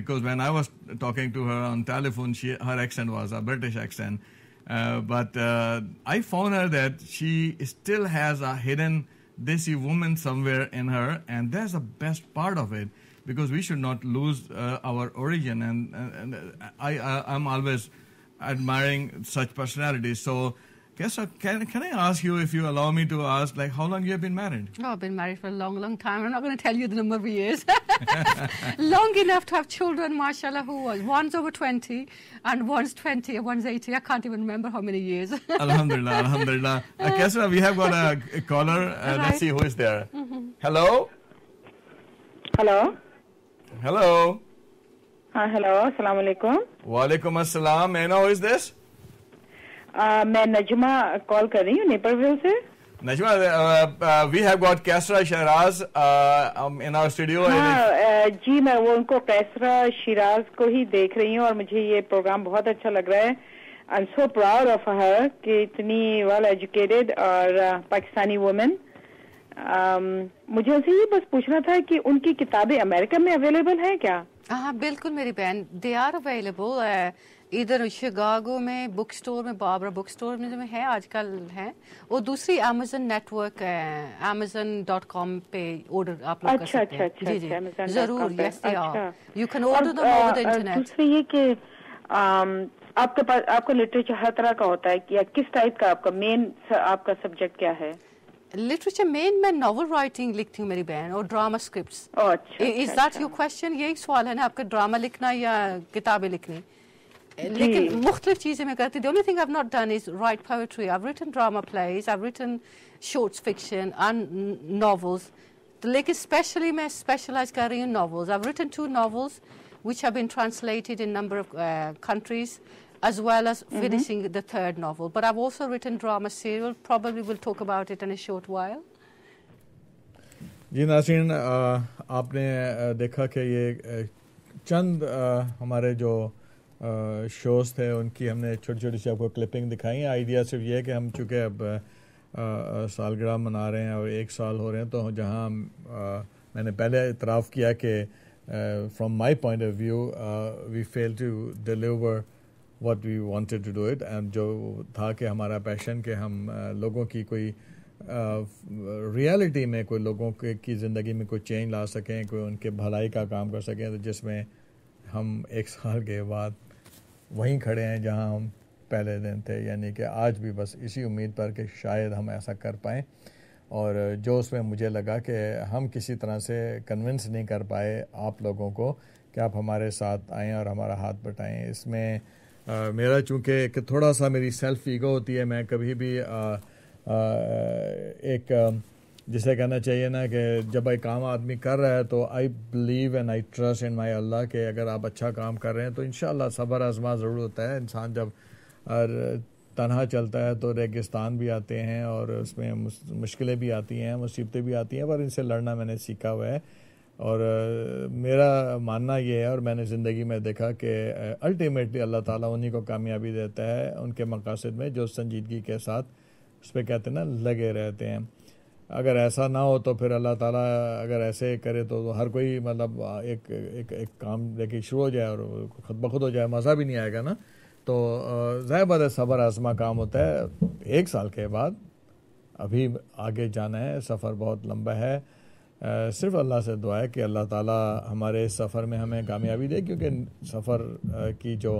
Because when I was talking to her on telephone, she, her accent was a British accent. Uh, but uh, I found her that she still has a hidden Desi woman somewhere in her, and that's the best part of it because we should not lose uh, our origin. And, and, and I, I, am always admiring such personalities. So Yes, sir. Can, can I ask you, if you allow me to ask, like how long you have been married? Oh, I've been married for a long, long time. I'm not going to tell you the number of years. long enough to have children, mashallah, who was. One's over 20 and one's 20 and one's 80. I can't even remember how many years. alhamdulillah, alhamdulillah. Uh, Kesra, we have got a, a caller. Uh, right. Let's see who is there. Mm -hmm. Hello? Hello? Hello? Uh, hello, assalamu alaikum. Wa alaikum assalam. Anna, who is this? मैं Najma call कर रही हूँ Naperville से Najma we have got Qaisra got in our studio जी मैं वो उनको कैसरा शिराज को ही देख रही हूँ और मुझे ये प्रोग्राम बहुत अच्छा लग रहा है I am so proud of her कि इतनी वेल एजुकेटेड और पाकिस्तानी वुमेन um, मुझे उनसे ये बस पूछना था कि उनकी किताबें अमेरिका में अवेलेबल है क्या हाँ बिल्कुल मेरी बहन दे आर अवेलेबल इधर शिकागो में बुक स्टोर में बाबरा बुक स्टोर में जो है आजकल है वो दूसरी अमेजन नेटवर्क है अमेजन डॉट कॉम पे ऑर्डर आप लोग अच्छा, कर सकते हैं अच्छा, जी जी अच्छा, जरूर yes you can order the internet दूसरी ये कि आपके पास आपका लिटरेचर हर तरह का होता है या किस टाइप का आपका मेन आपका सब्जेक्ट क्या है लिटरेचर मेन मैं नॉवल राइटिंग लिखती हूँ मेरी बहन और drama scripts is that your question यही सवाल है ना आपका ड्रामा लिखना या किताबें लिखनी The only thing I've not done is write poetry. I've written drama plays. I've written short fiction and fiction and novels तो लेकिन स्पेशली मैं स्पेशलाइज कर रही हूँ novels I written which have been translated in a number of uh, countries, as well as mm-hmm. finishing the third novel. But I've also written drama serial. Probably we'll talk about it in a short while. जी shows थे उनकी हमने छोटी छोटी सी आपको clipping दिखाई idea सिर्फ ये है कि हम चूँकि अब सालगिरह मना रहे हैं और एक साल हो रहे हैं तो जहाँ मैंने पहले इतराफ़ किया कि from my point of view we fail to deliver what we wanted to do it and जो था कि हमारा पैशन कि हम लोगों की कोई रियलिटी में कोई लोगों के की ज़िंदगी में कोई चेंज ला सकें कोई उनके भलाई का काम कर सकें तो जिसमें हम एक साल के बाद वहीं खड़े हैं जहां हम पहले दिन थे यानी कि आज भी बस इसी उम्मीद पर कि शायद हम ऐसा कर पाएँ और जो उसमें मुझे लगा कि हम किसी तरह से कन्विंस नहीं कर पाए आप लोगों को कि आप हमारे साथ आएँ और हमारा हाथ बटाएँ इसमें आ, मेरा चूँकि एक थोड़ा सा मेरी सेल्फ ईगो होती है मैं कभी भी आ, आ, एक जिसे कहना चाहिए ना कि जब भाई काम आदमी कर रहा है तो I believe and I trust in my Allah के अगर आप अच्छा काम कर रहे हैं तो इन सबर आजमा ज़रूर होता है इंसान जब तनहा चलता है तो रेगिस्तान भी आते हैं और उसमें मुश्किलें भी आती हैं मुसीबतें भी आती हैं पर इनसे लड़ना मैंने सीखा हुआ है और मेरा मानना ये है और मैंने ज़िंदगी में देखा कि अल्टीमेटली अल्लाह ताला उन्हीं को कामयाबी देता है उनके मकासद में जो संजीदगी के साथ उस पर कहते हैं ना लगे रहते हैं अगर ऐसा ना हो तो फिर अल्लाह ताला अगर ऐसे करे तो, तो हर कोई मतलब एक एक एक काम लेके शुरू हो जाए और खुद ब खुद हो जाए मज़ा भी नहीं आएगा ना तो ज़ाहिर बात है सफ़र आजमा काम होता है एक साल के बाद अभी आगे जाना है सफ़र बहुत लंबा है सिर्फ अल्लाह से दुआ है कि अल्लाह ताला हमारे इस सफ़र में हमें कामयाबी दे क्योंकि सफ़र की जो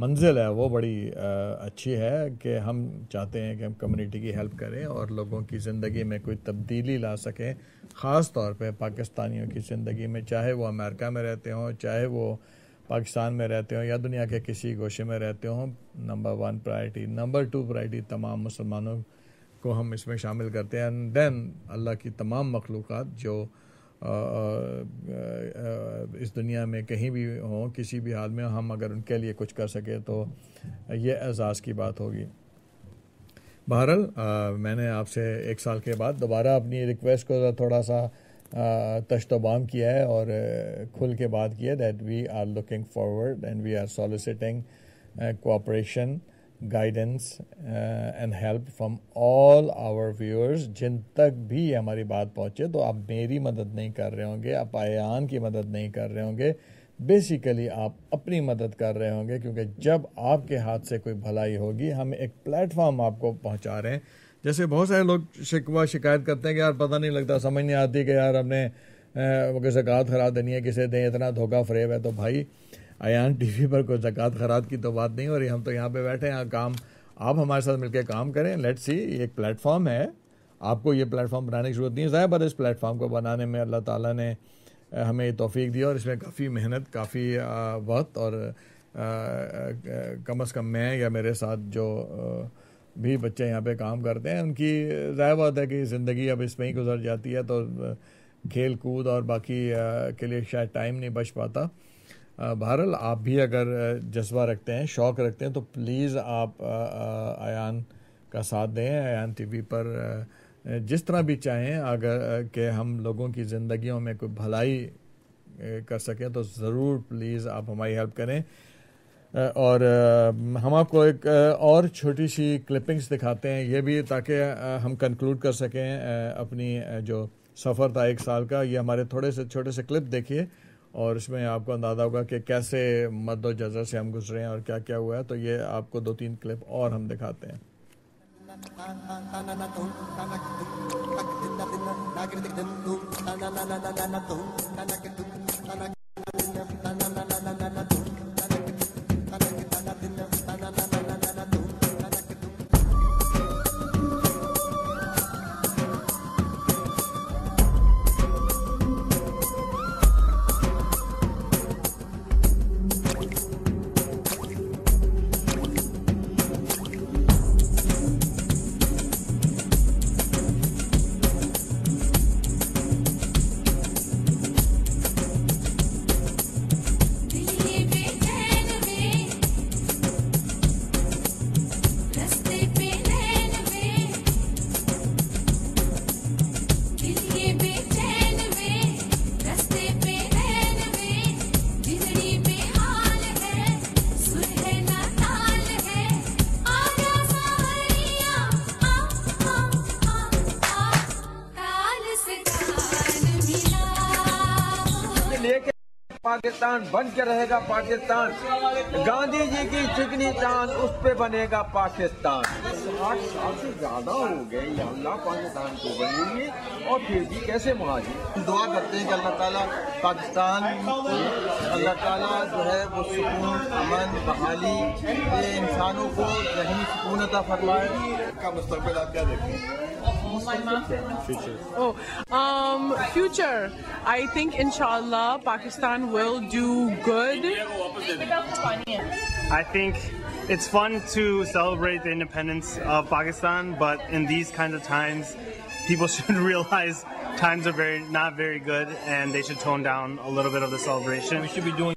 मंजिल है वो बड़ी अच्छी है कि हम चाहते हैं कि हम कम्युनिटी की हेल्प करें और लोगों की ज़िंदगी में कोई तब्दीली ला सकें ख़ास तौर पे पाकिस्तानियों की ज़िंदगी में चाहे वो अमेरिका में रहते हों चाहे वो पाकिस्तान में रहते हों या दुनिया के किसी गोशे में रहते हों number one priority number two priority तमाम मुसलमानों को हम इसमें शामिल करते हैं एंड देन अल्लाह की तमाम मखलूक जो इस दुनिया में कहीं भी हों किसी भी हाल में हम अगर उनके लिए कुछ कर सकें तो ये एजाज़ की बात होगी बहरहाल मैंने आपसे एक साल के बाद दोबारा अपनी रिक्वेस्ट को थोड़ा सा तशतबाम किया है और खुल के बात किया that we are looking forward and we are soliciting cooperation guidance and help from all our viewers जिन तक भी हमारी बात पहुँचे तो आप मेरी मदद नहीं कर रहे होंगे आप आयान की मदद नहीं कर रहे होंगे बेसिकली आप अपनी मदद कर रहे होंगे क्योंकि जब आपके हाथ से कोई भलाई होगी हम एक प्लेटफॉर्म आपको पहुंचा रहे हैं जैसे बहुत सारे लोग शिकवा शिकायत करते हैं कि यार पता नहीं लगता समझ नहीं आती कि यार हमने uh, कहा खरा देनी है किसे दें इतना धोखा फ्रेब है तो भाई अन टीवी पर कोई जक़ात खरात की तो बात नहीं हो रही हम तो यहाँ पे बैठे हैं काम आप हमारे साथ मिलकर काम करें लेट्स सी एक प्लेटफॉर्म है आपको ये प्लेटफॉर्म बनाने की जरूरत नहीं है ज़ाहिर पर इस प्लेटफॉर्म को बनाने में अल्लाह ताला ने हमें तोफ़ी दी और इसमें काफ़ी मेहनत काफ़ी वक्त और कम अज़ कम मैं या मेरे साथ जो भी बच्चे यहाँ पे काम करते हैं उनकी ज़ाहिर बात है कि ज़िंदगी अब इसमें ही गुजर जाती है तो खेल कूद और बाकी के लिए शायद टाइम नहीं बच पाता बहरल आप भी अगर जज्बा रखते हैं शौक़ रखते हैं तो प्लीज़ आप अन का साथ दें टी टीवी पर जिस तरह भी चाहें अगर कि हम लोगों की ज़िंदगियों में कोई भलाई कर सकें तो ज़रूर प्लीज़ आप हमारी हेल्प करें और हम आपको एक और छोटी सी क्लिपिंग्स दिखाते हैं ये भी ताकि हम कंक्लूड कर सकें अपनी जो सफ़र था एक साल का ये हमारे थोड़े से छोटे से क्लिप देखिए और इसमें आपको अंदाज़ा होगा कि कैसे मद जजर से हम गुजरे हैं और क्या क्या हुआ है तो ये आपको दो तीन क्लिप और हम दिखाते हैं पाकिस्तान बन के रहेगा पाकिस्तान गांधी जी की चिकनी चांद उस पर बनेगा पाकिस्तान साठ साल से ज्यादा हो गए अल्लाह पाकिस्तान को बनेंगे और फिर भी कैसे मुहाजिर दुआ करते हैं कि अल्लाह ताला पाकिस्तान अल्लाह ताला जो है वो सुकून अमन बहाली इंसानों को नहीं सुकून अता फरमाए का मुस्तबिल आप क्या देखें Oh, um, future. I think inshallah Pakistan will do good. I think it's fun to celebrate the independence of Pakistan, but in these kinds of times, people should realize times are very not very good, and they should tone down a little bit of the celebration. We should be doing.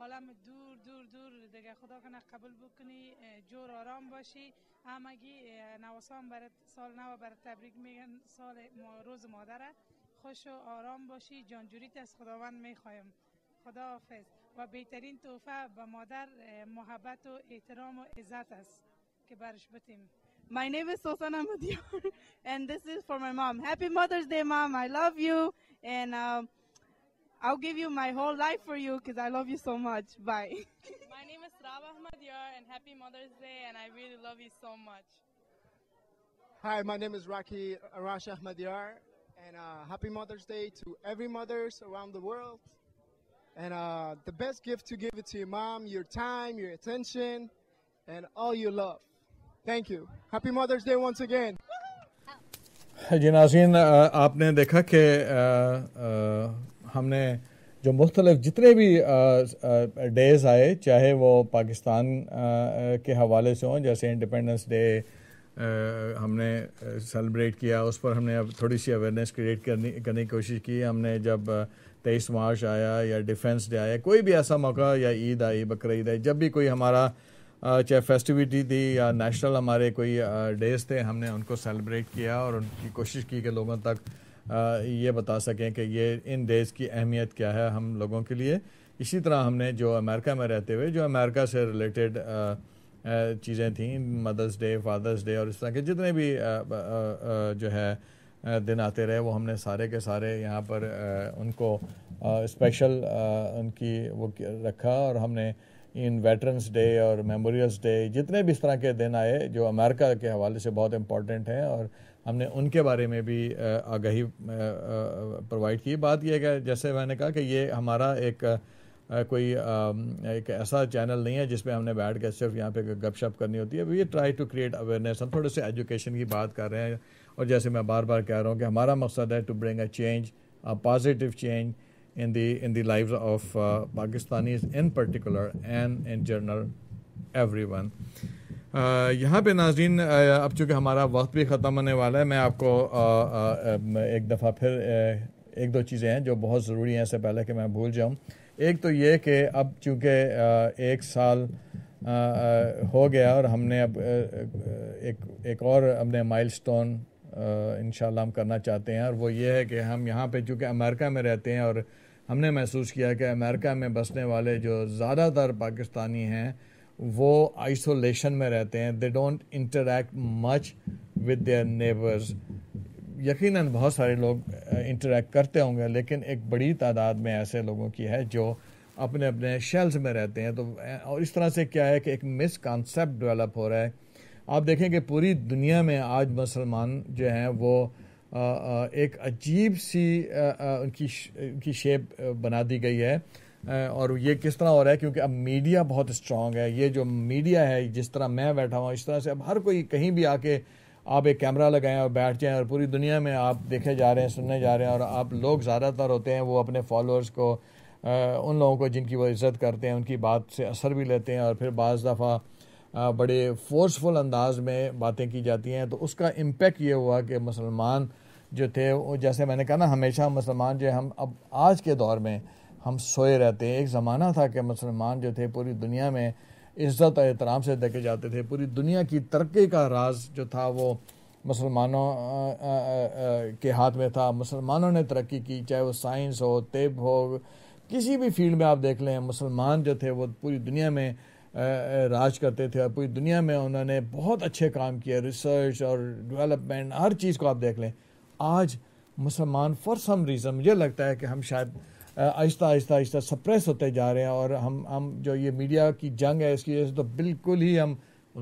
عالم دور دور دور دیگه خدا کنه قبول بکنی جور آرام باشی همگی نواسان برات سال نو بر تبریک میگن سال ما روز مادره خوش و آرام باشی جانجوریت از خداوند میخوایم خدا حافظ و بهترین توفه به مادر محبت و احترام و عزت است که برش بتیم My name is Sosan Amadiyar and this is for my mom. Happy Mother's Day, mom. I love you and um, I'll give you my whole life for you because I love you so much. Bye. my name is Rabah Ahmadiar and happy Mother's Day and I really love you so much. Hi, my name is Raki Arash Ahmadiar and uh, happy Mother's Day to every mothers around the world. And uh, the best gift to give it to your mom, your time, your attention, and all your love. Thank you. Happy Mother's Day once again. जी Nazeen uh, आपने देखा कि uh, uh, हमने जो मुख्तलिफ जितने भी days आए चाहे वो पाकिस्तान के हवाले से हों जैसे इंडिपेंडेंस डे हमने सेलिब्रेट किया उस पर हमने अब थोड़ी सी अवेयरनेस क्रिएट करने करने की कोशिश की हमने जब तेईस मार्च आया या डिफेंस डे आया कोई भी ऐसा मौका या ईद आई बकर ईद आई जब भी कोई हमारा चाहे फेस्टिविटी थी या नेशनल हमारे कोई डेज थे हमने उनको सेलिब्रेट किया और उनकी कोशिश की कि लोगों तक ये बता सकें कि ये इन देश की अहमियत क्या है हम लोगों के लिए इसी तरह हमने जो अमेरिका में रहते हुए जो अमेरिका से रिलेटेड चीज़ें थी मदर्स डे फादर्स डे और इस तरह के जितने भी जो है दिन आते रहे वो हमने सारे के सारे यहाँ पर उनको स्पेशल उनकी वो रखा और हमने इन वेटरन्स डे और मेमोरियल्स डे जितने भी इस तरह के दिन आए जो अमेरिका के हवाले से बहुत इम्पॉर्टेंट हैं और हमने उनके बारे में भी आगाही प्रोवाइड की बात यह है जैसे मैंने कहा कि ये हमारा एक कोई एक ऐसा चैनल नहीं है जिसमें हमने बैठ के सिर्फ यहाँ पे गपशप करनी होती है we try to create awareness हम थोड़े से एजुकेशन की बात कर रहे हैं और जैसे मैं बार बार कह रहा हूँ कि हमारा मकसद है to bring a change a positive change in the in the life of Pakistani in particular and in general everyone uh, यहाँ पे नाजरीन uh, अब चूँकि हमारा वक्त भी ख़त्म होने वाला है मैं आपको आ, uh, आ, um, एक दफ़ा फिर एक दो चीज़ें हैं जो बहुत ज़रूरी हैं इससे पहले कि मैं भूल जाऊँ एक तो ये कि अब चूँकि एक साल आ, हो गया और हमने अब एक एक और हमने माइलस्टोन इन हम करना चाहते हैं और वो ये है कि हम यहाँ पे चूँकि अमेरिका में रहते हैं और हमने महसूस किया कि अमेरिका में बसने वाले जो ज़्यादातर पाकिस्तानी हैं वो आइसोलेशन में रहते हैं they don't interact much with their neighbours यकीनन बहुत सारे लोग इंटरेक्ट करते होंगे लेकिन एक बड़ी तादाद में ऐसे लोगों की है जो अपने अपने शेल्स में रहते हैं तो और इस तरह से क्या है कि एक मिसकॉन्सेप्ट डेवलप हो रहा है आप देखें कि पूरी दुनिया में आज मुसलमान जो हैं वो एक अजीब सी उनकी उनकी शेप बना दी गई है और ये किस तरह हो रहा है क्योंकि अब मीडिया बहुत स्ट्रांग है ये जो मीडिया है जिस तरह मैं बैठा हुआ इस तरह से अब हर कोई कहीं भी आके आप एक कैमरा लगाएं और बैठ जाएं और पूरी दुनिया में आप देखे जा रहे हैं सुनने जा रहे हैं और आप लोग ज़्यादातर होते हैं वो अपने फॉलोअर्स को उन लोगों को जिनकी वो इज़्ज़त करते हैं उनकी बात से असर भी लेते हैं और फिर बज़ दफ़ा बड़े फोर्सफुल अंदाज में बातें की जाती हैं तो उसका इम्पेक्ट ये हुआ कि मुसलमान जो थे वो जैसे मैंने कहा ना हमेशा मुसलमान जो हम अब आज के दौर में हम सोए रहते हैं एक ज़माना था कि मुसलमान जो थे पूरी दुनिया में इज़्ज़त और एहतराम से देखे जाते थे पूरी दुनिया की तरक्की का राज जो था वो मुसलमानों के हाथ में था मुसलमानों ने तरक्की की चाहे वो साइंस हो तेब हो किसी भी फील्ड में आप देख लें मुसलमान जो थे वो पूरी दुनिया में राज करते थे और पूरी दुनिया में उन्होंने बहुत अच्छे काम किए रिसर्च और डेवलपमेंट हर चीज़ को आप देख लें आज मुसलमान फॉर सम रीज़न मुझे लगता है कि हम शायद आहिस्ता आहिस्ता आहिस्ता सप्रेस होते जा रहे हैं और हम हम जो ये मीडिया की जंग है इसकी वजह से तो बिल्कुल ही हम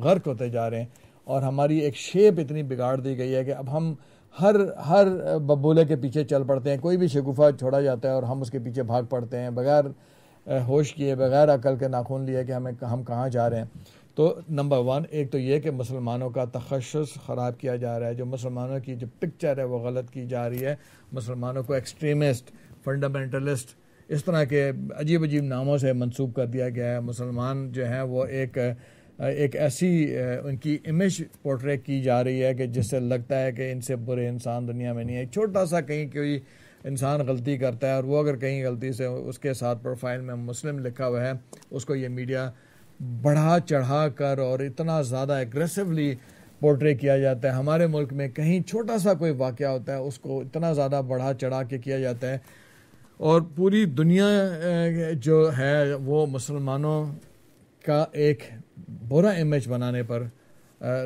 गर्क होते जा रहे हैं और हमारी एक शेप इतनी बिगाड़ दी गई है कि अब हम हर हर बबूले के पीछे चल पड़ते हैं कोई भी शगुफा छोड़ा जाता है और हम उसके पीछे भाग पड़ते हैं बगैर होश किए बगैर अकल के नाखून लिए कि हमें हम कहाँ जा रहे हैं तो नंबर वन एक तो ये कि मुसलमानों का तखस ख़राब किया जा रहा है जो मुसलमानों की जो पिक्चर है वो गलत की जा रही है मुसलमानों को एक्सट्रीमिस्ट फंडामेंटलिस्ट इस तरह के अजीब अजीब नामों से मंसूब कर दिया गया है मुसलमान जो हैं वो एक एक ऐसी उनकी इमेज पोर्ट्रेट की जा रही है कि जिससे लगता है कि इनसे बुरे इंसान दुनिया में नहीं है छोटा सा कहीं कोई इंसान गलती करता है और वो अगर कहीं गलती से उसके साथ प्रोफाइल में मुस्लिम लिखा हुआ है उसको ये मीडिया बढ़ा चढ़ा कर और इतना ज़्यादा एग्रेसिवली पोर्ट्रे किया जाता है हमारे मुल्क में कहीं छोटा सा कोई वाक़ होता है उसको इतना ज़्यादा बढ़ा चढ़ा के किया जाता है और पूरी दुनिया जो है वो मुसलमानों का एक बुरा इमेज बनाने पर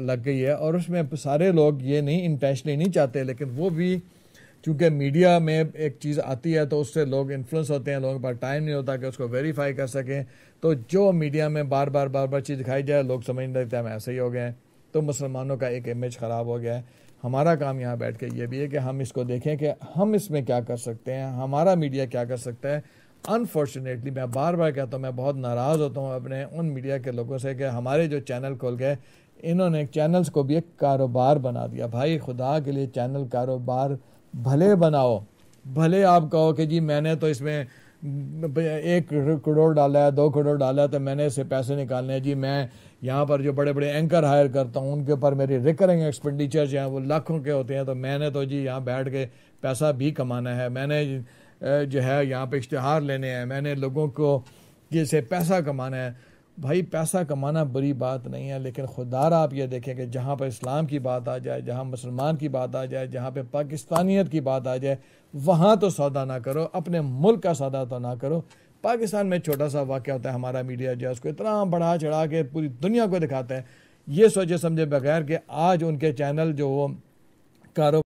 लग गई है और उसमें सारे लोग ये नहीं इंटेंशनली नहीं चाहते लेकिन वो भी क्योंकि मीडिया में एक चीज़ आती है तो उससे लोग इन्फ्लुएंस होते हैं लोगों के पास टाइम नहीं होता कि उसको वेरीफाई कर सकें तो जो मीडिया में बार बार बार बार चीज़ दिखाई जाए लोग समझ नहीं देते हम ऐसे ही हो गए हैं तो मुसलमानों का एक इमेज ख़राब हो गया है हमारा काम यहाँ बैठ के ये भी है कि हम इसको देखें कि हम इसमें क्या कर सकते हैं हमारा मीडिया क्या कर सकता है अनफॉर्चुनेटली मैं बार बार कहता हूँ मैं बहुत नाराज़ होता हूँ अपने उन मीडिया के लोगों से कि हमारे जो चैनल खोल गए इन्होंने चैनल्स को भी एक कारोबार बना दिया भाई खुदा के लिए चैनल कारोबार भले बनाओ भले आप कहो कि जी मैंने तो इसमें एक करोड़ डाला है दो करोड़ डाला है तो मैंने इसे पैसे निकालने हैं जी मैं यहाँ पर जो बड़े बड़े एंकर हायर करता हूँ उनके ऊपर मेरी रिकरिंग एक्सपेंडिचर जो हैं वो लाखों के होते हैं तो मैंने तो जी यहाँ बैठ के पैसा भी कमाना है मैंने जो है यहाँ पे इश्तहार लेने हैं मैंने लोगों को जैसे पैसा कमाना है भाई पैसा कमाना बुरी बात नहीं है लेकिन खुदारा आप ये देखें कि जहाँ पर इस्लाम की बात आ जाए जहाँ मुसलमान की बात आ जाए जहाँ पर पाकिस्तानियत की बात आ जाए वहाँ तो सौदा ना करो अपने मुल्क का सौदा तो ना करो पाकिस्तान में छोटा सा वाक्य होता है हमारा मीडिया जो है उसको इतना बढ़ा चढ़ा के पूरी दुनिया को दिखाते हैं ये सोचे समझे बगैर कि आज उनके चैनल जो वो कारोबार